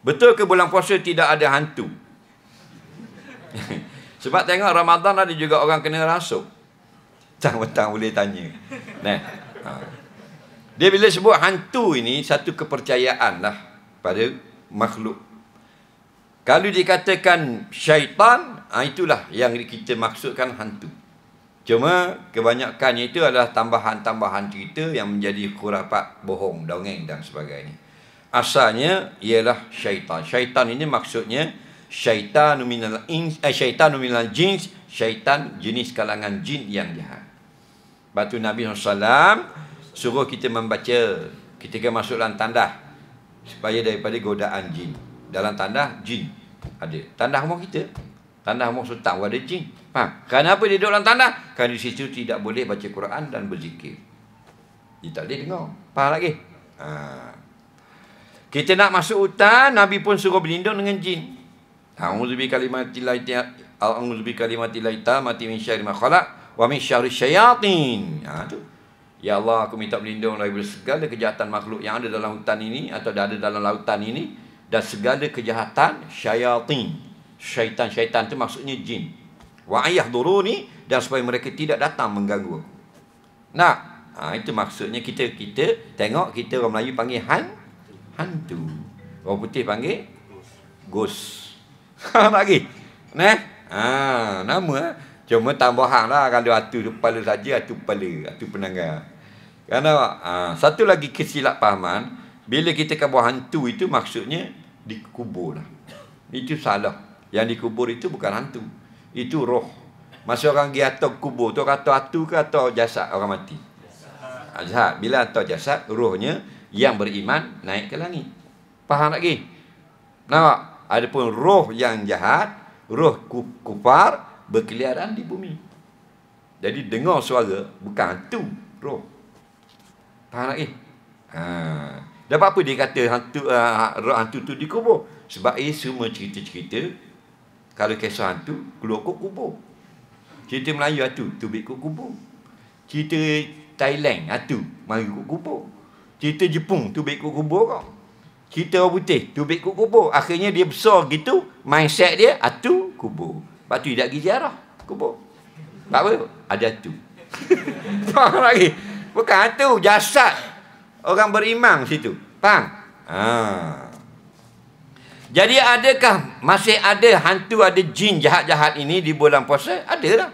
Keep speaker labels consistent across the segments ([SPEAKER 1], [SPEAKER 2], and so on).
[SPEAKER 1] Betul ke bulan puasa tidak ada hantu? Sebab tengok Ramadan ada juga orang kena rasuk. Tang-tang boleh tanya. Nah. Ha. Dia bila sebut hantu ini satu kepercayaan lah pada makhluk. Kalau dikatakan syaitan, ha, itulah yang kita maksudkan hantu. Cuma kebanyakannya itu adalah tambahan-tambahan cerita yang menjadi kurapat bohong, dongeng dan sebagainya asalnya ialah syaitan. Syaitan ini maksudnya syaitan nominal ins, eh, syaitan nominal jins, syaitan jenis kalangan jin yang jahat. Batu Nabi SAW suruh kita membaca ketika masuk dalam tandas supaya daripada godaan jin. Dalam tandas jin ada. Tandas rumah kita. Tandas rumah sultan ada jin. Ha, kenapa dia duduk dalam tandas? Kerana di situ tidak boleh baca Quran dan berzikir. Dia tak boleh dengar. Faham lagi? Ha. Kita nak masuk hutan, Nabi pun suruh berlindung dengan jin. A'udzubi kalimati laita a'udzubi kalimati laita mati min syarri ma khalaq wa min syarri syayatin. Ha, tu. Ya Allah, aku minta berlindung daripada segala kejahatan makhluk yang ada dalam hutan ini atau ada dalam lautan ini dan segala kejahatan syayatin. Syaitan-syaitan tu maksudnya jin. Wa ayah duruni dan supaya mereka tidak datang mengganggu Nah, ha, itu maksudnya kita kita tengok kita orang Melayu panggil hantu hantu. Orang putih panggil ghost. ghost. Bagi. Neh. Ha, nama eh. Cuma tambahan lah kalau hatu tu kepala saja, hatu kepala, hatu penangga. Kerana ha, satu lagi kesilap kesilapan bila kita kata buah hantu itu maksudnya dikubur lah. Itu salah. Yang dikubur itu bukan hantu. Itu roh. Masa orang pergi atas kubur tu kata hatu ke atau jasad orang mati azhar bila hantar jasad ruhnya yang beriman naik ke langit faham lagi nampak adapun roh yang jahat roh kufar berkeliaran di bumi jadi dengar suara bukan hantu roh faham lagi ha. Dapat apa dia kata hantu uh, hantu tu dikubur? Sebab eh, semua cerita-cerita kalau kisah hantu keluar kot kubur. Cerita Melayu hantu tu bik kubur. Cerita Thailand Itu ah, Mari ikut kubur Cerita Jepun tu baik ikut kubur kau Cerita orang putih tu baik ikut kubur Akhirnya dia besar gitu Mindset dia Itu ah, kubur Lepas tu dia tak pergi ziarah Kubur Sebab apa? Ada itu Faham lagi? Bukan ah, tu Jasad Orang beriman situ Faham? Haa jadi adakah masih ada hantu ada jin jahat-jahat ini di bulan puasa? lah.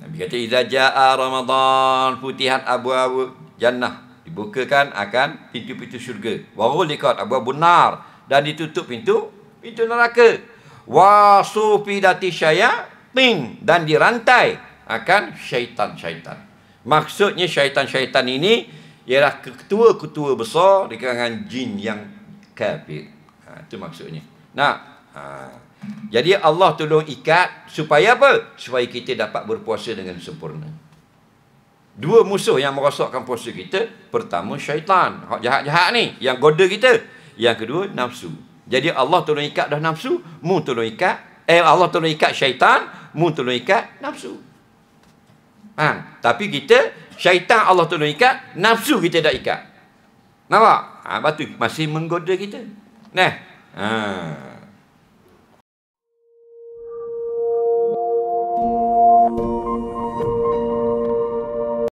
[SPEAKER 1] Nabi kata iza jaa ramadan abu abu jannah dibukakan akan pintu-pintu syurga wa ghuliqat abu nar dan ditutup pintu pintu neraka wa sufidati syayatin dan dirantai akan syaitan-syaitan maksudnya syaitan-syaitan ini ialah ketua-ketua besar di kalangan jin yang kafir ha, itu maksudnya nah ha. Jadi Allah tolong ikat supaya apa? Supaya kita dapat berpuasa dengan sempurna. Dua musuh yang merosakkan puasa kita. Pertama syaitan. Hak jahat-jahat ni. Yang goda kita. Yang kedua nafsu. Jadi Allah tolong ikat dah nafsu. Mu tolong ikat. Eh Allah tolong ikat syaitan. Mu tolong ikat nafsu. Ha, tapi kita syaitan Allah tolong ikat. Nafsu kita dah ikat. Nampak? Ha, lepas tu masih menggoda kita. Nah. Ha.